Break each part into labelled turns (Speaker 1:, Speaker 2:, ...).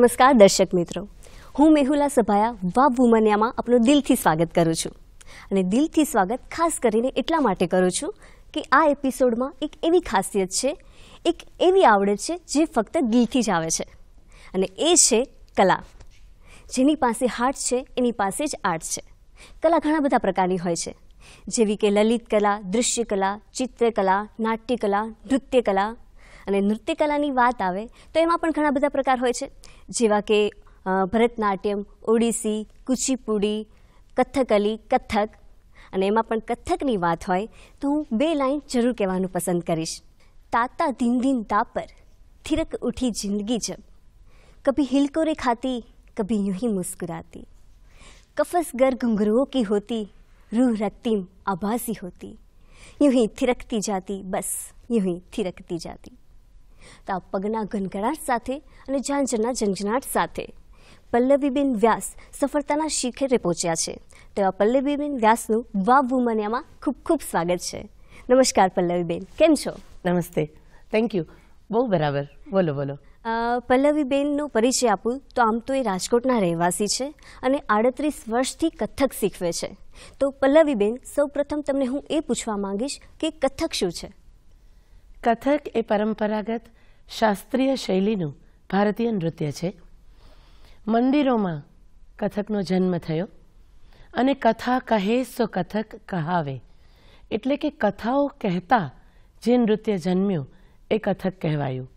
Speaker 1: નમસ્કાર દર્શક મિત્રો હું મેહુલા સભાયા વા વુમનિયામાં આપનું દિલથી સ્વાગત કરું છું અને દિલથી સ્વાગત ખાસ કરીને એટલા માટે કરું છું કે આ એપિસોડમાં એક એવી ખાસિયત છે એક એવી આવડત છે જે ફક્ત દિલથી જ આવે છે અને એ છે કલા જેની પાસે હાર્ટ છે એની પાસે જ આર્ટ છે કલા ઘણા બધા પ્રકારની હોય છે જેવી કે લલિત કલા દૃશ્ય કલા ચિત્રકલા નાટ્યકલા નૃત્યકલા અને નૃત્ય કલાની વાત આવે તો એમાં પણ ઘણા બધા પ્રકાર હોય છે જેવા કે ભરતનાટ્યમ ઓડિસી કુચીપુડી કથકલી કથક અને એમાં પણ કથકની વાત હોય તો હું બે લાઈન જરૂર કહેવાનું પસંદ કરીશ તાતા દિન દિન તાપર थिरक ઉઠી જિંદગી જબ કભી હિલકોરે ખાતી કભી યુહી મુસ્કુરાતી मुस्कुराती कफस કી હોતી રૂહ होती આભાસી હોતી યુહી થિરકતી જાતી બસ યુહી થિરકતી જાતી તો પગના ઘનઘડાટ સાથે અને ઝાંઝરના ઝંઝનાટ સાથે પલ્લવીબેન વ્યાસ સફળતાના શિખરે પહોંચ્યા છે તેવા પલ્લવીબેન વ્યાસનું વાવ વુમનિયામાં ખૂબ ખૂબ સ્વાગત છે નમસ્કાર પલ્લવીબેન કેમ છો
Speaker 2: નમસ્તે થેન્ક યુ બહુ બરાબર બોલો બોલો
Speaker 1: પલ્લવીબેનનો પરિચય આપું તો આમ તો એ રાજકોટના રહેવાસી છે અને આડત્રીસ વર્ષથી કથક શીખવે છે તો પલ્લવીબેન સૌ પ્રથમ તમને હું એ પૂછવા માંગીશ કે કથક શું છે કથક એ પરંપરાગત શાસ્ત્રીય શૈલીનું ભારતીય નૃત્ય છે
Speaker 2: મંદિરોમાં કથકનો જન્મ થયો અને કથા કહે સો કથક કહાવે એટલે કે કથાઓ કહેતા જે નૃત્ય જન્મ્યું એ કથક કહેવાયું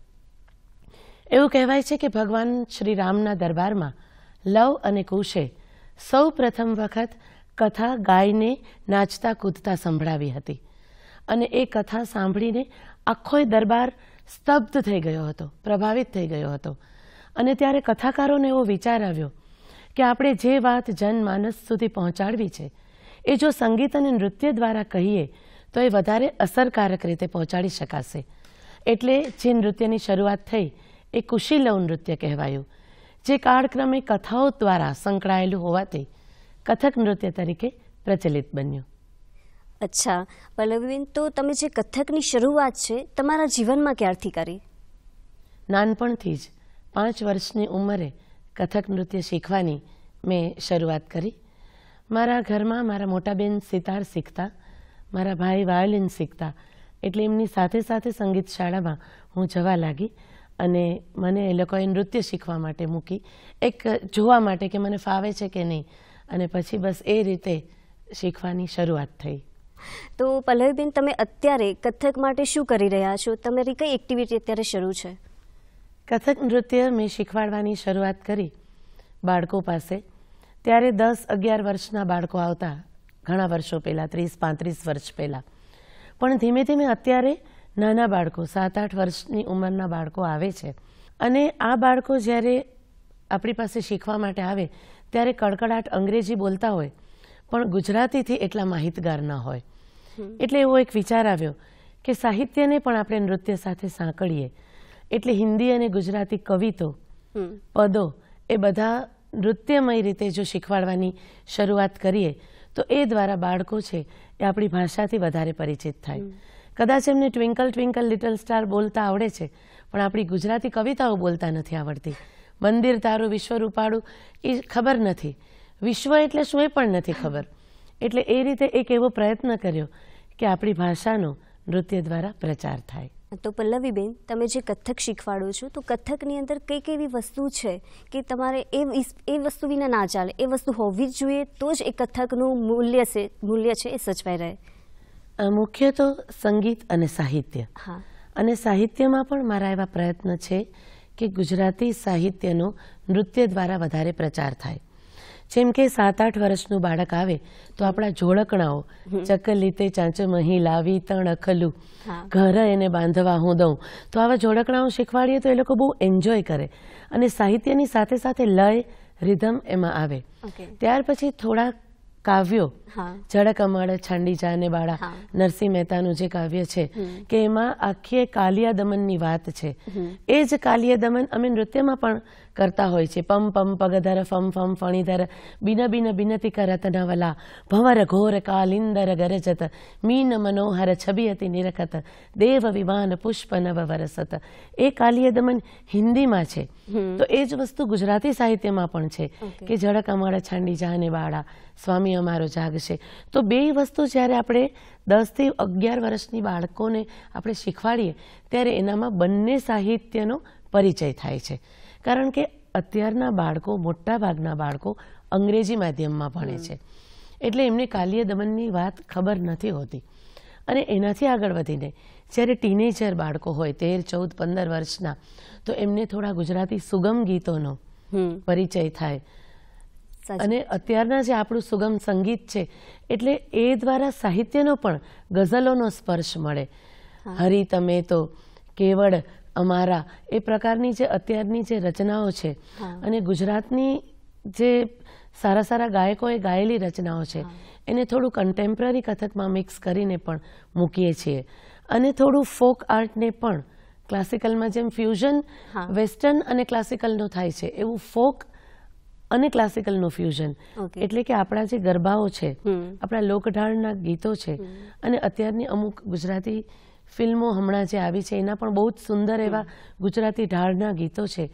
Speaker 2: એવું કહેવાય છે કે ભગવાન શ્રી રામના દરબારમાં લવ અને કુશે સૌ પ્રથમ વખત કથા ગાયને નાચતા કૂદતા સંભળાવી હતી અને એ કથા સાંભળીને આખોય દરબાર સ્તબ્ધ થઈ ગયો હતો પ્રભાવિત થઈ ગયો હતો અને ત્યારે કથાકારોને એવો વિચાર આવ્યો કે આપણે જે વાત જનમાનસ સુધી પહોંચાડવી છે એ જો સંગીત અને નૃત્ય દ્વારા કહીએ તો એ વધારે અસરકારક રીતે પહોંચાડી શકાશે એટલે જે નૃત્યની શરૂઆત થઈ એ કુશીલવ નૃત્ય કહેવાયું જે કાળક્રમે કથાઓ દ્વારા સંકળાયેલું હોવાથી કથક નૃત્ય તરીકે પ્રચલિત બન્યું
Speaker 1: અચ્છા પલ્લવીબેન તો તમે જે કથકની શરૂઆત છે તમારા જીવનમાં ક્યારથી કરી
Speaker 2: નાનપણથી જ પાંચ વર્ષની ઉંમરે કથક નૃત્ય શીખવાની મેં શરૂઆત કરી મારા ઘરમાં મારા મોટા બેન સિતાર શીખતા મારા ભાઈ વાયોલિન શીખતા એટલે એમની સાથે સાથે સંગીત શાળામાં હું જવા લાગી અને મને એ લોકોએ નૃત્ય શીખવા માટે મૂકી એક જોવા માટે કે મને ફાવે છે કે નહીં અને પછી બસ એ રીતે શીખવાની શરૂઆત થઈ
Speaker 1: તો પલ્લવીબેન તમે અત્યારે કથક માટે શું કરી રહ્યા છો તમારી કઈ એક્ટિવિટી અત્યારે શરૂ છે કથક નૃત્ય મેં શીખવાડવાની શરૂઆત
Speaker 2: કરી બાળકો પાસે ત્યારે દસ અગિયાર વર્ષના બાળકો આવતા ઘણા વર્ષો પહેલાં ત્રીસ પાંત્રીસ વર્ષ પહેલાં પણ ધીમે ધીમે અત્યારે નાના બાળકો સાત આઠ વર્ષની ઉંમરના બાળકો આવે છે અને આ બાળકો જ્યારે આપણી પાસે શીખવા માટે આવે ત્યારે કડકડાટ અંગ્રેજી બોલતા હોય પણ ગુજરાતીથી એટલા માહિતગાર ન હોય એટલે એવો એક વિચાર આવ્યો કે સાહિત્યને પણ આપણે નૃત્ય સાથે સાંકળીએ એટલે હિન્દી અને ગુજરાતી કવિતો પદો એ બધા નૃત્યમય રીતે જો શીખવાડવાની શરૂઆત કરીએ તો એ દ્વારા બાળકો છે એ આપણી ભાષાથી વધારે પરિચિત થાય કદાચ એમને ટ્વિંકલ ટ્વિંકલ લિટલ સ્ટાર બોલતા આવડે છે પણ આપણી ગુજરાતી કવિતાઓ બોલતા નથી આવડતી મંદિર તારું વિશ્વ રૂપાળું એ ખબર નથી વિશ્વ એટલે શું એ પણ નથી ખબર એટલે એ રીતે એક એવો પ્રયત્ન કર્યો કે આપણી ભાષાનો નૃત્ય દ્વારા પ્રચાર થાય
Speaker 1: તો પલ્લવીબેન તમે જે કથક શીખવાડો છો તો કથકની અંદર કઈ કઈ એવી વસ્તુ છે કે તમારે એ એ વસ્તુ વિના ના ચાલે એ વસ્તુ હોવી જ જોઈએ તો જ એ કથકનું મૂલ્ય છે મૂલ્ય છે એ સચવાઈ રહે
Speaker 2: મુખ્ય તો સંગીત અને સાહિત્ય હા અને સાહિત્યમાં પણ મારા એવા પ્રયત્ન છે કે ગુજરાતી સાહિત્યનો નૃત્ય દ્વારા વધારે પ્રચાર થાય જેમ કે સાત આઠ વર્ષનું બાળક આવે તો આપણા જોડકણાઓ ચકલ લીતે ચાંચે મહી લાવી તણ અખલું ઘર એને બાંધવા હું દઉં તો આવા જોડકણાઓ શીખવાડીએ તો એ લોકો બહુ એન્જોય કરે અને સાહિત્યની સાથે સાથે લય રિધમ એમાં આવે ત્યાર પછી થોડા કાવ્યો ઝડક અમળ છાંડી જાને બાળા નરસિંહ મહેતાનું જે કાવ્ય છે કે એમાં આખી કાલિયા દમનની વાત છે એ જ કાલિયા દમન અમે નૃત્યમાં પણ કરતા હોય છે પમ પમ પગધર ફમ ફમ ફણીધર બિન બિન બિનતી કરત નવલા ભંવર ઘોર કાલિંદર ગરજત મીન મનોહર છબી હતી નિરખત દેવ વિમાન પુષ્પ નવ વરસત એ કાલિય દમન હિન્દીમાં છે તો એ જ વસ્તુ ગુજરાતી સાહિત્યમાં પણ છે કે ઝડક અમારા છાંડી જાને બાળા સ્વામી અમારો જાગશે તો બે વસ્તુ જ્યારે આપણે દસથી અગિયાર વર્ષની બાળકોને આપણે શીખવાડીએ ત્યારે એનામાં બંને સાહિત્યનો પરિચય થાય છે કારણ કે અત્યારના બાળકો મોટા ભાગના બાળકો અંગ્રેજી માધ્યમમાં ભણે છે એટલે એમને કાલીય દમનની વાત ખબર નથી હોતી અને એનાથી આગળ વધીને જ્યારે ટીનેજર બાળકો હોય તેર ચૌદ પંદર વર્ષના તો એમને થોડા ગુજરાતી સુગમ ગીતોનો પરિચય થાય અને અત્યારના જે આપણું સુગમ સંગીત છે એટલે એ દ્વારા સાહિત્યનો પણ ગઝલોનો સ્પર્શ મળે હરી તમે તો કેવળ અમારા એ પ્રકારની જે અત્યારની જે રચનાઓ છે અને ગુજરાતની જે સારા સારા ગાયકોએ ગાયેલી રચનાઓ છે એને થોડું કન્ટેમ્પરરી કથકમાં મિક્સ કરીને પણ મૂકીએ છીએ અને થોડું ફોક આર્ટને પણ ક્લાસિકલમાં જેમ ફ્યુઝન વેસ્ટર્ન અને ક્લાસિકલનું થાય છે એવું ફોક અને ક્લાસિકલનું ફ્યુઝન એટલે કે આપણા જે ગરબાઓ છે આપણા લોકઢાળના ગીતો છે અને અત્યારની અમુક ગુજરાતી ફિલ્મો હમણાં જે આવી છે એના પણ બહુ જ સુંદર એવા ગુજરાતી ઢાળના ગીતો છે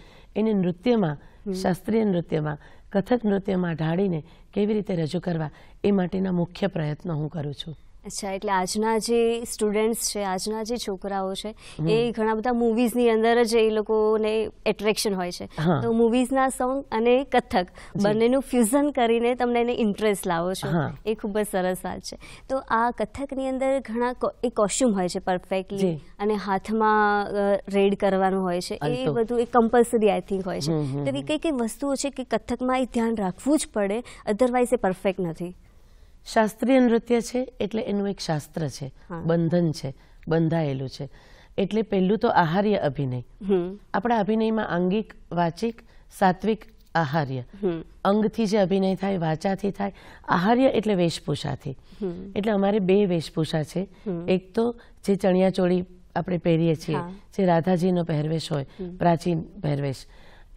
Speaker 2: એને નૃત્યમાં શાસ્ત્રીય નૃત્યમાં કથક નૃત્યમાં ઢાળીને કેવી રીતે રજૂ કરવા એ માટેના મુખ્ય પ્રયત્નો હું કરું છું
Speaker 1: અચ્છા એટલે આજના જે સ્ટુડન્ટ્સ છે આજના જે છોકરાઓ છે એ ઘણા બધા મૂવીઝની અંદર જ એ લોકોને એટ્રેક્શન હોય છે તો મૂવીઝના સોંગ અને કથક બંનેનું ફ્યુઝન કરીને તમને એને ઇન્ટરેસ્ટ લાવો છો એ ખૂબ જ સરસ વાત છે તો આ કથકની અંદર ઘણા એ કોસ્ટ્યુમ હોય છે પરફેક્ટલી અને હાથમાં રેડ કરવાનું હોય છે એ બધું એ કમ્પલસરી આઈ થિંક હોય છે તેવી કઈ કઈ વસ્તુઓ છે કે કથકમાં એ ધ્યાન રાખવું જ પડે અધરવાઇઝ એ પરફેક્ટ નથી શાસ્ત્રીય
Speaker 2: નૃત્ય છે એટલે એનું એક શાસ્ત્ર છે બંધન છે બંધાયેલું છે એટલે પહેલું તો આહાર્ય અભિનય આપણા અભિનયમાં આંગિક વાચિક સાત્વિક આહાર્ય અંગથી જે અભિનય થાય વાચાથી થાય આહાર્ય એટલે વેશભૂષાથી એટલે અમારે બે વેશભૂષા છે એક તો જે ચણિયા ચોળી આપણે પહેરીએ છીએ જે રાધાજીનો પહેરવેશ હોય પ્રાચીન પહેરવેશ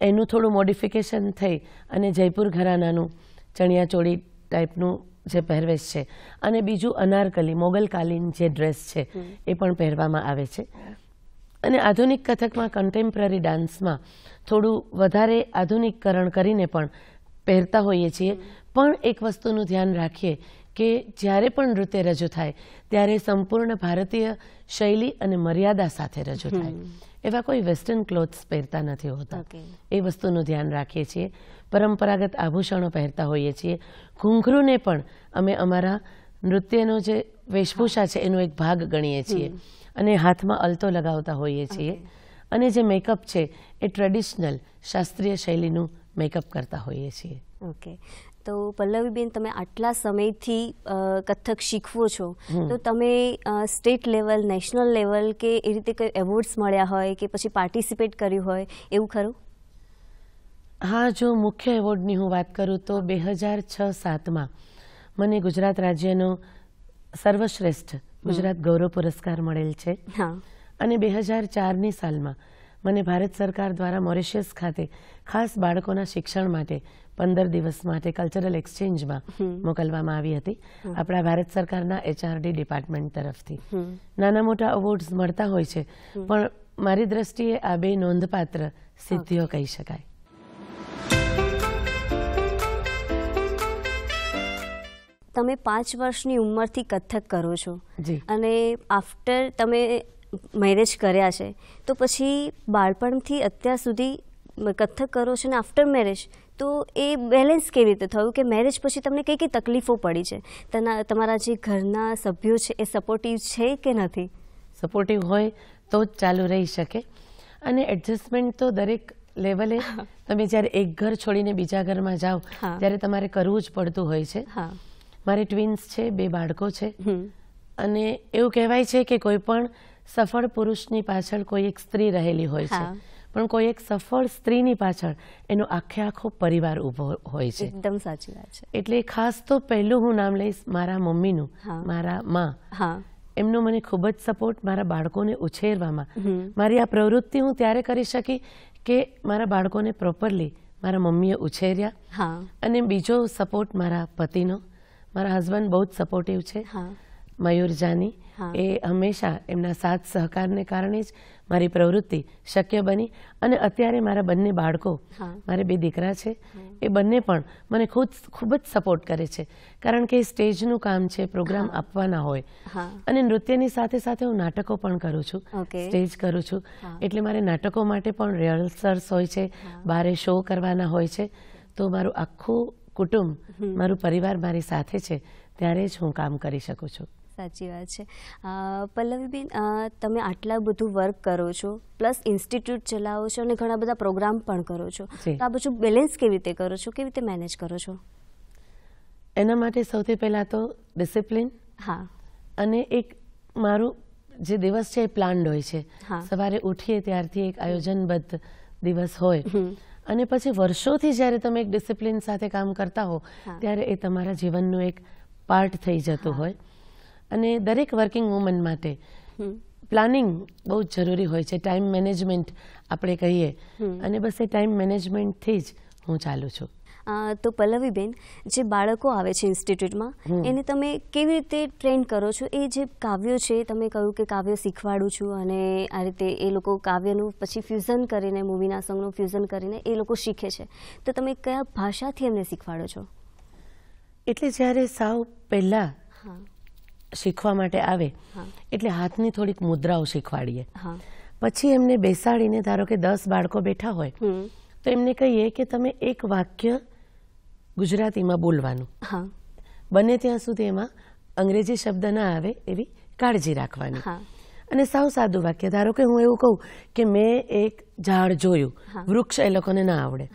Speaker 2: એનું થોડું મોડિફિકેશન થઈ અને જયપુર ઘરાનાનું ચણિયા ચોળી ટાઈપનું જે પહેરવેશ છે અને બીજું અનારકલી મોગલકાલીન જે ડ્રેસ છે એ પણ પહેરવામાં આવે છે અને આધુનિક કથકમાં કન્ટેમ્પરરી ડાન્સમાં થોડું વધારે આધુનિકકરણ કરીને પણ પહેરતા હોઈએ છીએ પણ એક વસ્તુનું ધ્યાન રાખીએ કે જ્યારે પણ નૃત્ય રજૂ થાય ત્યારે સંપૂર્ણ ભારતીય શૈલી અને મર્યાદા સાથે રજૂ થાય એવા કોઈ વેસ્ટર્ન ક્લોથ્સ પહેરતા નથી હોતા એ વસ્તુનું ધ્યાન રાખીએ છીએ પરંપરાગત આભૂષણો પહેરતા હોઈએ છીએ ઘૂંઘરૂને પણ અમે અમારા નૃત્યનો જે વેશભૂષા છે એનો એક ભાગ ગણીએ છીએ અને હાથમાં અલતો લગાવતા હોઈએ છીએ અને જે મેકઅપ છે એ ટ્રેડિશનલ શાસ્ત્રીય શૈલીનું મેકઅપ કરતા હોઈએ છીએ
Speaker 1: ઓકે તો પલ્લવીબેન તમે આટલા સમયથી કથક શીખવો છો તો તમે સ્ટેટ લેવલ નેશનલ લેવલ કે એ રીતે કંઈ એવોર્ડ્સ મળ્યા હોય કે પછી પાર્ટિસિપેટ કર્યું હોય એવું ખરું
Speaker 2: હા જો મુખ્ય એવોર્ડની હું વાત કરું તો બે હજાર છ સાતમાં મને ગુજરાત રાજ્યનો સર્વશ્રેષ્ઠ ગુજરાત ગૌરવ પુરસ્કાર મળેલ છે અને બે હજાર ચારની સાલમાં મને ભારત સરકાર દ્વારા મોરિશિયસ ખાતે ખાસ બાળકોના શિક્ષણ માટે પંદર દિવસ માટે કલ્ચરલ એક્સચેન્જમાં મોકલવામાં આવી હતી આપણા ભારત સરકારના એચઆરડી ડિપાર્ટમેન્ટ તરફથી નાના મોટા અવોર્ડ્સ મળતા હોય છે પણ મારી દ્રષ્ટિએ આ બે નોંધપાત્ર સિદ્ધિઓ કહી શકાય
Speaker 1: તમે પાંચ વર્ષની ઉંમરથી કથક કરો છો અને આફ્ટર તમે મેરેજ કર્યા છે તો પછી બાળપણથી અત્યાર સુધી કથક કરો છો ને આફ્ટર મેરેજ તો એ બેલેન્સ કેવી રીતે થયું કે મેરેજ પછી તમને કઈ કઈ તકલીફો પડી છે તના તમારા જે ઘરના સભ્યો છે એ સપોર્ટિવ છે કે નથી સપોર્ટિવ હોય તો જ
Speaker 2: ચાલુ રહી શકે અને એડજસ્ટમેન્ટ તો દરેક લેવલે તમે જ્યારે એક ઘર છોડીને બીજા ઘરમાં જાઓ ત્યારે તમારે કરવું જ પડતું હોય છે મારે ટ્વિન્સ છે બે બાળકો છે અને એવું કહેવાય છે કે કોઈ પણ સફળ પુરુષની પાછળ કોઈ એક સ્ત્રી રહેલી હોય છે પણ કોઈ એક સફળ સ્ત્રીની પાછળ એનો આખે આખો પરિવાર ઊભો હોય છે
Speaker 1: એકદમ સાચી વાત છે
Speaker 2: એટલે ખાસ તો પહેલું હું નામ લઈશ મારા મમ્મીનું મારા માં એમનો મને ખૂબ જ સપોર્ટ મારા બાળકોને ઉછેરવામાં મારી આ પ્રવૃત્તિ હું ત્યારે કરી શકી કે મારા બાળકોને પ્રોપરલી મારા મમ્મીએ ઉછેર્યા અને બીજો સપોર્ટ મારા પતિનો મારા હસબન્ડ બહુ જ સપોર્ટિવ છે મયુર જાની એ હંમેશા એમના સાથ સહકારને કારણે જ મારી પ્રવૃત્તિ શક્ય બની અને અત્યારે મારા બંને બાળકો મારે બે દીકરા છે એ બંને પણ મને ખુદ ખૂબ જ સપોર્ટ કરે છે કારણ કે સ્ટેજનું કામ છે પ્રોગ્રામ આપવાના હોય અને નૃત્યની સાથે સાથે હું નાટકો પણ કરું છું
Speaker 1: સ્ટેજ
Speaker 2: કરું છું એટલે મારે નાટકો માટે પણ રિહર્સલ્સ હોય છે બારે શો કરવાના હોય છે તો મારું આખું કુટુંબ મારું પરિવાર મારી સાથે છે ત્યારે જ હું કામ કરી શકું છું
Speaker 1: સાચી વાત છે પલ્લવીબેન તમે આટલા બધું વર્ક કરો છો પ્લસ ઇન્સ્ટિટ્યૂટ ચલાવો છો અને ઘણા બધા પ્રોગ્રામ પણ કરો છો તો આ બધું બેલેન્સ કેવી રીતે કરો છો કેવી રીતે મેનેજ કરો છો એના માટે સૌથી પહેલાં તો
Speaker 2: ડિસિપ્લિન હા અને એક મારું જે દિવસ છે એ પ્લાન્ડ હોય છે સવારે ઉઠીએ ત્યારથી એક આયોજનબદ્ધ દિવસ હોય અને પછી વર્ષોથી જ્યારે તમે એક ડિસિપ્લિન સાથે કામ કરતા હો ત્યારે એ તમારા જીવનનો એક પાર્ટ થઈ જતો હોય અને દરેક વર્કિંગ વુમન માટે પ્લાનિંગ બહુ જ જરૂરી હોય છે ટાઈમ મેનેજમેન્ટ આપણે કહીએ અને બસ એ ટાઈમ મેનેજમેન્ટથી જ હું ચાલુ છું
Speaker 1: તો પલ્લવીબેન જે બાળકો આવે છે ઇન્સ્ટિટ્યૂટમાં એને તમે કેવી રીતે ટ્રેન કરો છો એ જે કાવ્યો છે તમે કહ્યું કે કાવ્ય શીખવાડું છું અને આ રીતે એ લોકો કાવ્યનું પછી ફ્યુઝન કરીને મૂવીના સોંગનું ફ્યુઝન કરીને એ લોકો શીખે છે તો તમે કયા ભાષાથી એમને શીખવાડો છો એટલે જ્યારે સાવ પહેલાં
Speaker 2: શીખવા માટે આવે એટલે હાથની થોડીક મુદ્રાઓ શીખવાડીએ પછી એમને બેસાડીને ધારો કે દસ બાળકો બેઠા હોય તો એમને કહીએ કે તમે એક વાક્ય ગુજરાતીમાં બોલવાનું બને ત્યાં સુધી એમાં અંગ્રેજી શબ્દ ના આવે એવી કાળજી રાખવાની અને સાવ સાદું વાક્ય ધારો કે હું એવું કહું કે મેં એક ઝાડ જોયું વૃક્ષ એ લોકોને ના આવડે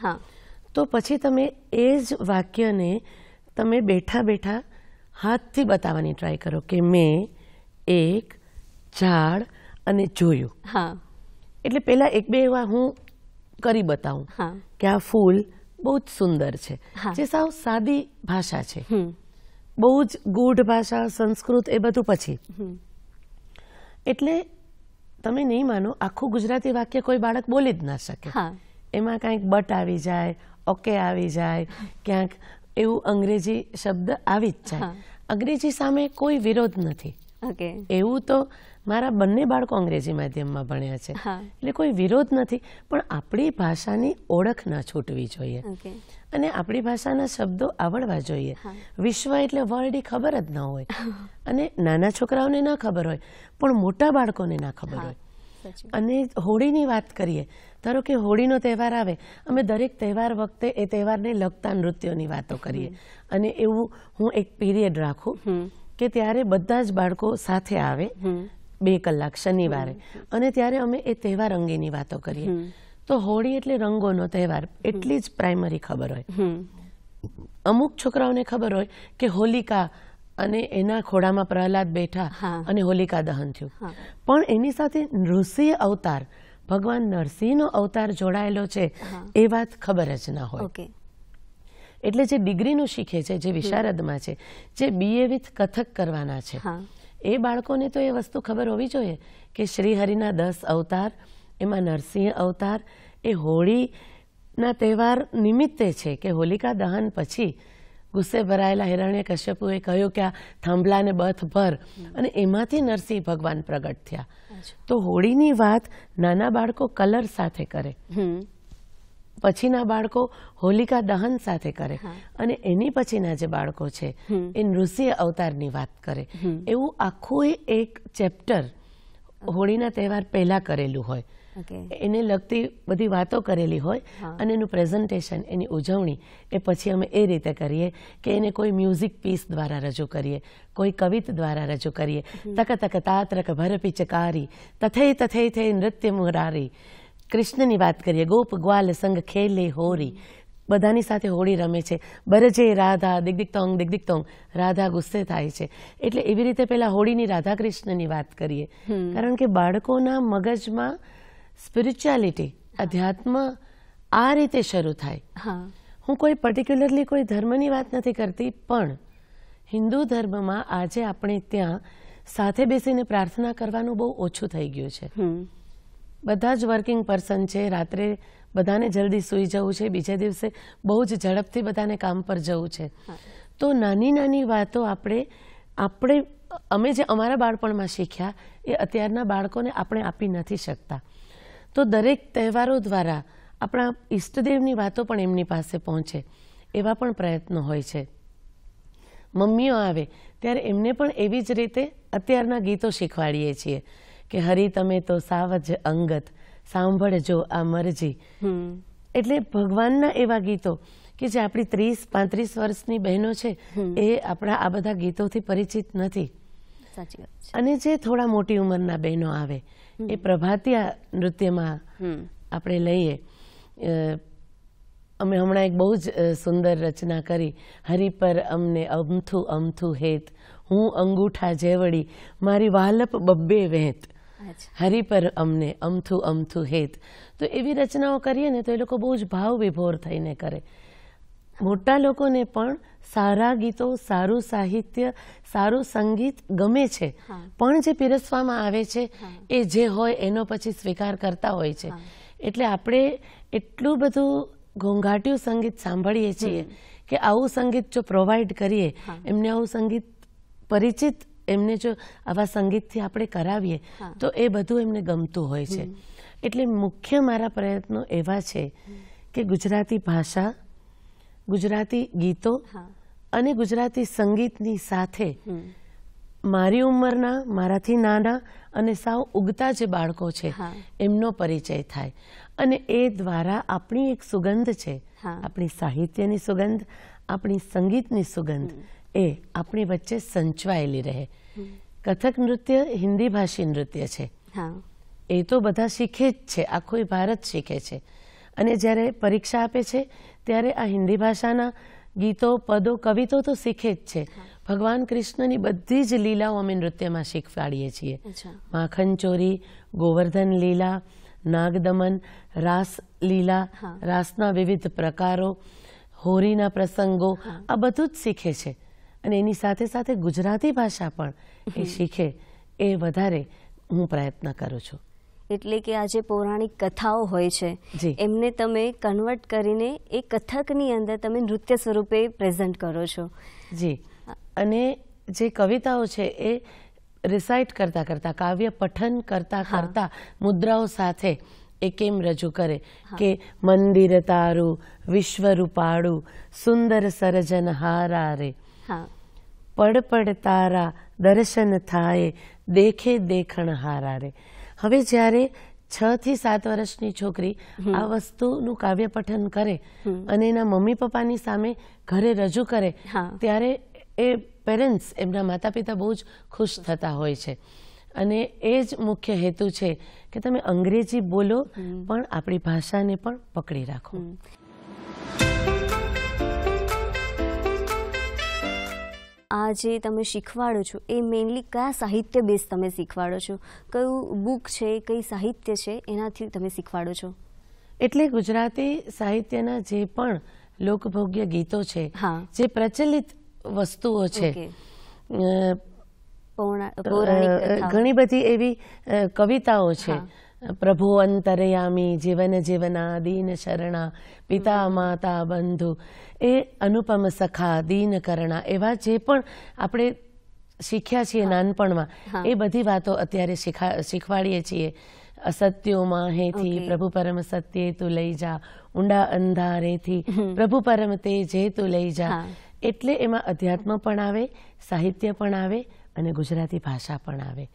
Speaker 2: તો પછી તમે એ જ વાક્યને તમે બેઠા બેઠા હાથથી બતાવવાની ટ્રાય કરો કે મેં એક ઝાડ અને જોયું હા એટલે પહેલાં એક બે એવા હું કરી બતાવું કે આ ફૂલ બહુ જ સુંદર છે જે સાવ સાદી ભાષા છે બહુ જ ગૂઢ ભાષા સંસ્કૃત એ બધું પછી એટલે તમે નહીં માનો આખું ગુજરાતી વાક્ય કોઈ બાળક બોલી જ ના શકે એમાં કાંઈક બટ આવી જાય ઓકે આવી જાય ક્યાંક એવું અંગ્રેજી શબ્દ આવી જ જાય અંગ્રેજી સામે કોઈ વિરોધ નથી એવું તો મારા બંને બાળકો અંગ્રેજી માધ્યમમાં ભણ્યા છે એટલે કોઈ વિરોધ નથી પણ આપણી ભાષાની ઓળખ ન છૂટવી જોઈએ અને આપણી ભાષાના શબ્દો આવડવા જોઈએ વિશ્વ એટલે વર્લ્ડ ખબર જ ન હોય અને નાના છોકરાઓને ના ખબર હોય પણ મોટા બાળકોને ના ખબર હોય અને હોળીની વાત કરીએ ધારો કે હોળીનો તહેવાર આવે અમે દરેક તહેવાર વખતે એ તહેવારને લગતા નૃત્યોની વાતો કરીએ અને એવું હું એક પીરિયડ રાખું કે ત્યારે બધા જ બાળકો સાથે આવે બે કલાક શનિવારે અને ત્યારે અમે એ તહેવાર અંગેની વાતો કરીએ તો હોળી એટલે રંગોનો તહેવાર એટલી જ પ્રાઇમરી ખબર હોય અમુક છોકરાઓને ખબર હોય કે હોલિકા અને એના ખોડામાં પ્રહલાદ બેઠા અને હોલિકા દહન થયું પણ એની સાથે નૃસિંહ અવતાર ભગવાન નરસિંહનો અવતાર જોડાયેલો છે એ વાત ખબર જ ન હોય એટલે જે ડિગ્રીનું શીખે છે જે વિશારદમાં છે જે બીએ વિથ કથક કરવાના છે એ બાળકોને તો એ વસ્તુ ખબર હોવી જોઈએ કે શ્રીહરિના દસ અવતાર એમાં નરસિંહ અવતાર એ હોળીના તહેવાર નિમિત્તે છે કે હોલિકા દહન પછી ગુસ્સે ભરાયેલા હિરણ્ય કશ્યપુએ કહ્યું કે આ થાંભલાને બથ ભર અને એમાંથી નરસિંહ ભગવાન પ્રગટ થયા તો હોળીની વાત નાના બાળકો કલર સાથે કરે પછીના બાળકો હોલિકા દહન સાથે કરે અને એની પછીના જે બાળકો છે એ નૃસિંહ અવતારની વાત કરે એવું આખું એક ચેપ્ટર હોળીના તહેવાર પહેલાં કરેલું હોય એને લગતી બધી વાતો કરેલી હોય અને એનું પ્રેઝન્ટેશન એની ઉજવણી એ પછી અમે એ રીતે કરીએ કે એને કોઈ મ્યુઝિક પીસ દ્વારા રજૂ કરીએ કોઈ કવિત દ્વારા રજૂ કરીએ તક તક તાત્રક ભરપી ચકારી તથે તથે થે નૃત્ય મુરારી કૃષ્ણની વાત કરીએ ગોપ ગ્વાલ સંગ ખેલે હોરી બધાની સાથે હોળી રમે છે બરજે રાધા દિગ્દિક તોંગ દિગ્દિક તોંગ રાધા ગુસ્સે થાય છે એટલે એવી રીતે પહેલાં હોળીની રાધા કૃષ્ણની વાત કરીએ કારણ કે બાળકોના મગજમાં સ્પિરિચ્યુઆલિટી અધ્યાત્મ આ રીતે શરૂ થાય હું કોઈ પર્ટિક્યુલરલી કોઈ ધર્મની વાત નથી કરતી પણ હિન્દુ ધર્મમાં આજે આપણે ત્યાં સાથે બેસીને પ્રાર્થના કરવાનું બહુ ઓછું થઈ ગયું છે બધા જ વર્કિંગ પર્સન છે રાત્રે બધાને જલ્દી સૂઈ જવું છે બીજે દિવસે બહુ જ ઝડપથી બધાને કામ પર જવું છે તો નાની નાની વાતો આપણે આપણે અમે જે અમારા બાળપણમાં શીખ્યા એ અત્યારના બાળકોને આપણે આપી નથી શકતા તો દરેક તહેવારો દ્વારા આપણા ઈષ્ટદેવની વાતો પણ એમની પાસે પહોંચે એવા પણ પ્રયત્નો હોય છે મમ્મીઓ આવે ત્યારે એમને પણ એવી જ રીતે અત્યારના ગીતો શીખવાડીએ છીએ કે હરી તમે તો સાવજ અંગત સાંભળજો આ મરજી એટલે ભગવાનના એવા ગીતો કે જે આપણી ત્રીસ પાંત્રીસ વર્ષની બહેનો છે એ આપણા આ બધા ગીતોથી પરિચિત નથી અને જે થોડા મોટી ઉંમરના બહેનો આવે એ પ્રભાતિયા નૃત્યમાં આપણે લઈએ અમે હમણાં એક બહુ જ સુંદર રચના કરી હરી પર અમને અમથું અમથું હેત હું અંગૂઠા જેવડી મારી વાલપ બબ્બે વહેત હરી પર અમને અમથું અમથું હેત તો એવી રચનાઓ કરીએ ને તો એ લોકો બહુ જ ભાવ વિભોર થઈને કરે મોટા લોકોને પણ સારા ગીતો સારું સાહિત્ય સારું સંગીત ગમે છે પણ જે પીરસવામાં આવે છે એ જે હોય એનો પછી સ્વીકાર કરતા હોય છે એટલે આપણે એટલું બધું ઘોંઘાટિયું સંગીત સાંભળીએ છીએ કે આવું સંગીત જો પ્રોવાઈડ કરીએ એમને આવું સંગીત પરિચિત એમને જો આવા સંગીતથી આપણે કરાવીએ તો એ બધું એમને ગમતું હોય છે એટલે મુખ્ય મારા પ્રયત્નો એવા છે કે ગુજરાતી ભાષા ગુજરાતી ગીતો અને ગુજરાતી સંગીતની સાથે મારી ઉંમરના મારાથી નાના અને સાવ ઉગતા જે બાળકો છે એમનો પરિચય થાય અને એ દ્વારા આપણી એક સુગંધ છે આપણી સાહિત્યની સુગંધ આપણી સંગીતની સુગંધ એ આપણી વચ્ચે સંચવાયેલી રહે કથક નૃત્ય હિન્દી ભાષી નૃત્ય છે એ તો બધા શીખે જ છે આખું ભારત શીખે છે અને જ્યારે પરીક્ષા આપે છે ત્યારે આ હિન્દી ભાષાના ગીતો પદો કવિતો તો શીખે જ છે ભગવાન કૃષ્ણની બધી જ લીલાઓ અમે નૃત્યમાં શીખવાડીએ છીએ માખન ચોરી ગોવર્ધન લીલા નાગદમન રાસ લીલા રાસના વિવિધ પ્રકારો હોરીના પ્રસંગો આ બધું જ શીખે છે અને એની સાથે સાથે ગુજરાતી ભાષા પણ એ શીખે એ વધારે હું પ્રયત્ન કરું છું
Speaker 1: એટલે કે આ જે પૌરાણિક કથાઓ હોય છે એમને તમે કન્વર્ટ કરીને એ કથકની અંદર તમે નૃત્ય સ્વરૂપે પ્રેઝન્ટ કરો છો જી અને જે કવિતાઓ
Speaker 2: છે એ રિસાઇટ કરતાં કરતાં કાવ્ય પઠન કરતાં કરતાં મુદ્રાઓ સાથે એ કેમ રજૂ કરે કે મંદિર તારું વિશ્વરૂપાળું સુંદર સર્જન હારા રે પડ પડ તારા દર્શન થાય દેખે દેખણ હારા રે હવે જ્યારે છ થી સાત વર્ષની છોકરી આ વસ્તુનું કાવ્ય પઠન કરે અને એના મમ્મી પપ્પાની સામે ઘરે રજૂ કરે ત્યારે એ પેરેન્ટ્સ એમના માતા પિતા બહુ જ ખુશ થતા હોય છે અને એ જ મુખ્ય હેતુ છે કે તમે અંગ્રેજી બોલો પણ આપણી ભાષાને પણ પકડી રાખો
Speaker 1: આ જે તમે શીખવાડો છો એ મેઇનલી કયા સાહિત્ય બેઝ તમે શીખવાડો છો કયું બુક છે કઈ સાહિત્ય છે એનાથી તમે શીખવાડો છો એટલે ગુજરાતી સાહિત્યના જે પણ
Speaker 2: લોકભોગ્ય ગીતો છે જે પ્રચલિત વસ્તુઓ છે ઘણી બધી એવી કવિતાઓ છે પ્રભુ અંતરયામી જીવન જીવના દીન શરણા પિતા માતા બંધુ એ અનુપમ સખા દીન કરણા એવા જે પણ આપણે શીખ્યા છીએ નાનપણમાં એ બધી વાતો અત્યારે શીખવાડીએ છીએ અસત્યોમાં હેથી પ્રભુ પરમ સત્યે તું લઈ જા ઊંડા અંધારેથી પ્રભુ પરમ તે જે તું લઈ જા એટલે એમાં અધ્યાત્મ પણ આવે સાહિત્ય પણ આવે અને ગુજરાતી ભાષા પણ આવે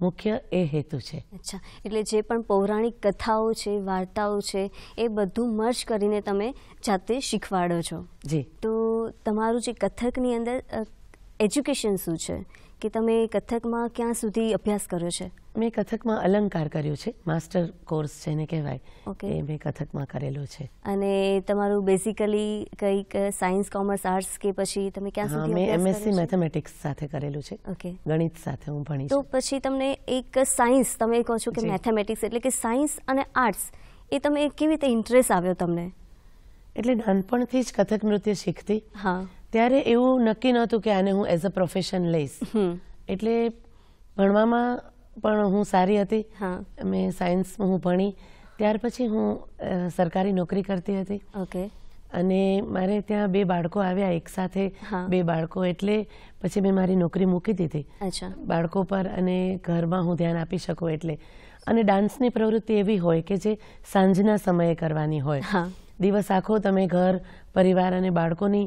Speaker 2: મુખ્ય એ હેતુ છે અચ્છા
Speaker 1: એટલે જે પણ પૌરાણિક કથાઓ છે વાર્તાઓ છે એ બધું મર્જ કરીને તમે જાતે શીખવાડો છો જી તો તમારું જે કથકની અંદર એજ્યુકેશન શું છે કે તમે કથકમાં ક્યાં સુધી અભ્યાસ કર્યો છે મેં કથકમાં અલંકાર કર્યો છે માસ્ટર
Speaker 2: કોર્સ છે એને કહેવાય ઓકે મેં કથકમાં કરેલો છે
Speaker 1: અને તમારું બેઝિકલી કંઈક સાયન્સ કોમર્સ આર્ટ્સ કે પછી તમે ક્યાં સુધી મેં એમએસસી
Speaker 2: મેથેમેટિક્સ સાથે કરેલું છે ઓકે ગણિત સાથે હું ભણી તો
Speaker 1: પછી તમને એક સાયન્સ તમે કહો છો કે મેથેમેટિક્સ એટલે કે સાયન્સ અને આર્ટ્સ એ તમે કેવી રીતે ઇન્ટરેસ્ટ આવ્યો તમને એટલે નાનપણથી
Speaker 2: જ કથક નૃત્ય શીખતી હા ત્યારે એવું નક્કી નહોતું કે આને હું એઝ અ પ્રોફેશન લઈશ એટલે ભણવામાં પણ હું સારી હતી મેં સાયન્સમાં હું ભણી ત્યાર પછી હું સરકારી નોકરી કરતી હતી ઓકે અને મારે ત્યાં બે બાળકો આવ્યા એકસાથે બે બાળકો એટલે પછી મેં મારી નોકરી મૂકી દીધી બાળકો પર અને ઘરમાં હું ધ્યાન આપી શકું એટલે અને ડાન્સની પ્રવૃત્તિ એવી હોય કે જે સાંજના સમયે કરવાની હોય દિવસ આખો તમે ઘર પરિવાર અને બાળકોની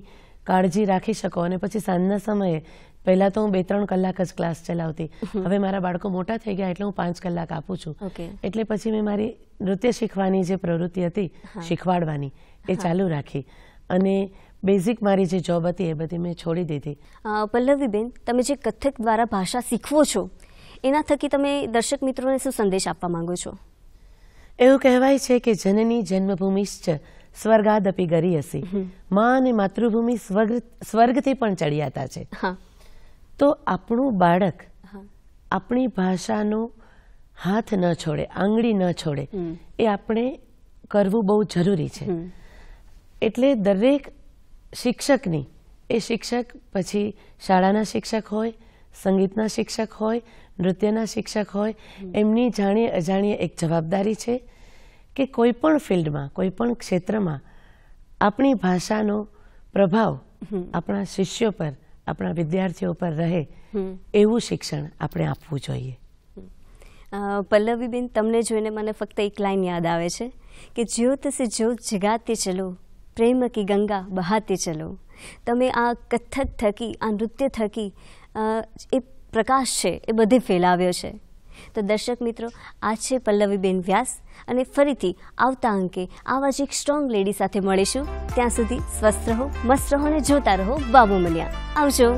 Speaker 2: કાળજી રાખી શકો અને પછી સાંજના સમયે પહેલા તો હું બે ત્રણ કલાક જ ક્લાસ ચલાવતી હવે મારા બાળકો મોટા થઈ ગયા એટલે હું પાંચ કલાક આપું છું એટલે પછી મેં મારી નૃત્ય શીખવાની જે પ્રવૃત્તિ હતી શીખવાડવાની એ ચાલુ રાખી અને બેઝિક મારી જે જોબ હતી એ બધી મેં છોડી દીધી
Speaker 1: પલ્લવીબેન તમે જે કથક દ્વારા ભાષા શીખવો છો એના થકી તમે દર્શક મિત્રોને શું સંદેશ આપવા માંગો છો
Speaker 2: એવું કહેવાય છે કે જનની જન્મભૂમિશ્ચ સ્વર્ગાદપી ગરી હસી માં અને માતૃભૂમિ સ્વર્ગ સ્વર્ગથી પણ ચડિયાતા છે તો આપણું બાળક આપણી ભાષાનો હાથ ન છોડે આંગળી ન છોડે એ આપણે કરવું બહુ જરૂરી છે એટલે દરેક શિક્ષકની એ શિક્ષક પછી શાળાના શિક્ષક હોય સંગીતના શિક્ષક હોય નૃત્યના શિક્ષક હોય એમની જાણીએ અજાણીએ એક જવાબદારી છે કે કોઈ પણ ફિલ્ડમાં કોઈ પણ ક્ષેત્રમાં આપણી ભાષાનો પ્રભાવ આપણા શિષ્યો પર આપણા વિદ્યાર્થીઓ પર રહે એવું શિક્ષણ આપણે આપવું જોઈએ
Speaker 1: પલ્લવીબેન તમને જોઈને મને ફક્ત એક લાઈન યાદ આવે છે કે જ્યોત સે જ્યોત જગાતી ચલો પ્રેમ કી ગંગા બહાતે ચલો તમે આ કથક થકી આ નૃત્ય થકી એ પ્રકાશ છે એ બધે ફેલાવ્યો છે તો દર્શક મિત્રો આ છે પલ્લવીબેન વ્યાસ અને ફરીથી આવતા અંકે આવા જ એક સ્ટ્રોંગ લેડી સાથે મળીશું ત્યાં સુધી સ્વસ્થ રહો મસ્ત રહો અને જોતા રહો બાબુ મલ્યા આવજો